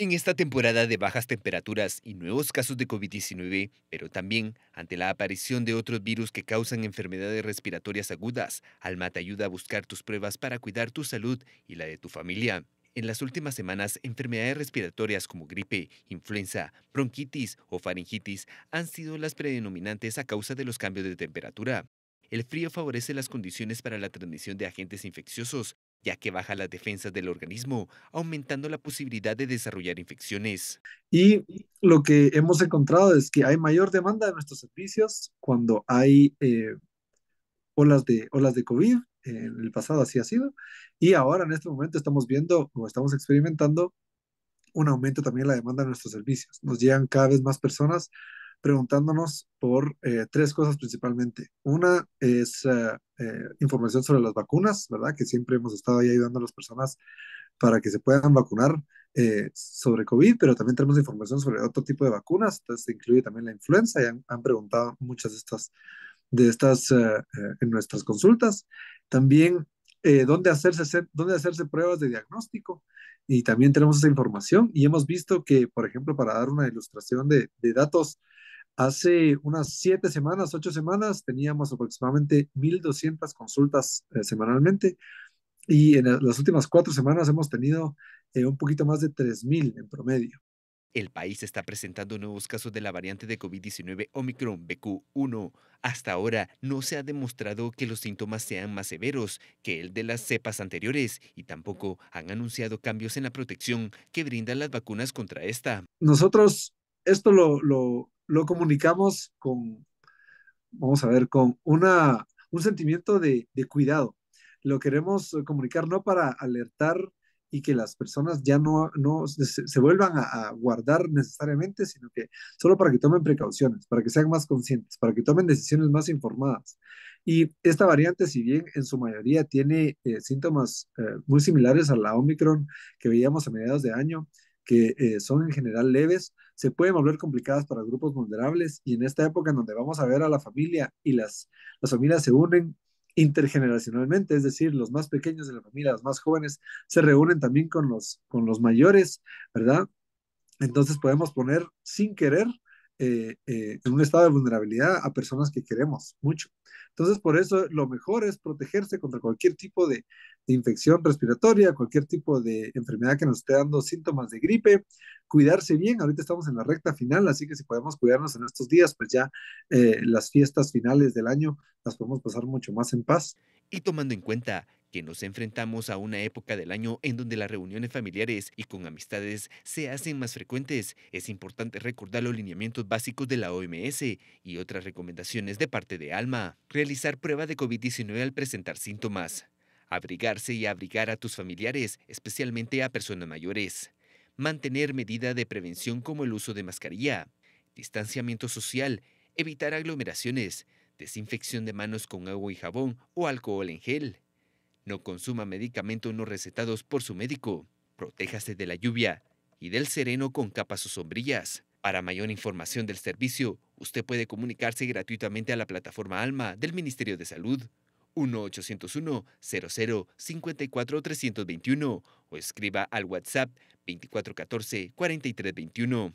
En esta temporada de bajas temperaturas y nuevos casos de COVID-19, pero también ante la aparición de otros virus que causan enfermedades respiratorias agudas, Alma te ayuda a buscar tus pruebas para cuidar tu salud y la de tu familia. En las últimas semanas, enfermedades respiratorias como gripe, influenza, bronquitis o faringitis han sido las predominantes a causa de los cambios de temperatura. El frío favorece las condiciones para la transmisión de agentes infecciosos ya que baja las defensas del organismo, aumentando la posibilidad de desarrollar infecciones. Y lo que hemos encontrado es que hay mayor demanda de nuestros servicios cuando hay eh, olas, de, olas de COVID, en el pasado así ha sido, y ahora en este momento estamos viendo o estamos experimentando un aumento también en la demanda de nuestros servicios. Nos llegan cada vez más personas preguntándonos por eh, tres cosas principalmente. Una es eh, eh, información sobre las vacunas, ¿verdad? Que siempre hemos estado ahí ayudando a las personas para que se puedan vacunar sobre COVID, pero también tenemos información sobre otro tipo de vacunas, entonces se incluye también la influenza, y han, preguntado muchas de estas, de estas en nuestras consultas. También eh, dónde, hacerse, dónde hacerse pruebas de diagnóstico y también tenemos esa información y hemos visto que, por ejemplo, para dar una ilustración de, datos, hace unas siete semanas, ocho semanas, teníamos aproximadamente 1.200 consultas eh, semanalmente y en las últimas cuatro semanas hemos tenido eh, un poquito más de 3.000 en promedio. El país está presentando nuevos casos de la variante de COVID-19 Omicron BQ1. Hasta ahora no se ha demostrado que los síntomas sean más severos que el de las cepas anteriores y tampoco han anunciado cambios en la protección que brindan las vacunas contra esta. Nosotros esto lo, lo, lo comunicamos con, vamos a ver, con una, un sentimiento de, de cuidado. Lo queremos comunicar no para alertar y que las personas ya no, se, vuelvan a, guardar necesariamente, sino que solo para que tomen precauciones, para que sean más conscientes, para que tomen decisiones más informadas. Y esta variante, si bien en su mayoría tiene eh, síntomas eh, muy similares a la Omicron que veíamos a mediados de año, que eh, son en general leves, se pueden volver complicadas para grupos vulnerables y en esta época en donde vamos a ver a la familia y las, las familias se unen intergeneracionalmente, es decir, los más pequeños de la familia, los más jóvenes, se reúnen también con los, con los mayores, ¿verdad? Entonces podemos poner sin querer eh, eh, en un estado de vulnerabilidad a personas que queremos mucho. Entonces, por eso lo mejor es protegerse contra cualquier tipo de, infección respiratoria, cualquier tipo de enfermedad que nos esté dando síntomas de gripe, cuidarse bien. Ahorita estamos en la recta final, así que si podemos cuidarnos en estos días, pues ya eh, las fiestas finales del año las podemos pasar mucho más en paz. Y tomando en cuenta que nos enfrentamos a una época del año en donde las reuniones familiares y con amistades se hacen más frecuentes, es importante recordar los lineamientos básicos de la OMS y otras recomendaciones de parte de ALMA. Realizar prueba de COVID-19 al presentar síntomas. Abrigarse y abrigar a tus familiares, especialmente a personas mayores. Mantener medida de prevención como el uso de mascarilla. Distanciamiento social. Evitar aglomeraciones. Desinfección de manos con agua y jabón o alcohol en gel no consuma medicamentos no recetados por su médico. Protéjase de la lluvia y del sereno con capas o sombrillas. Para mayor información del servicio, usted puede comunicarse gratuitamente a la plataforma ALMA del Ministerio de Salud 1-801-00-54-321 o escriba al WhatsApp 2414-4321.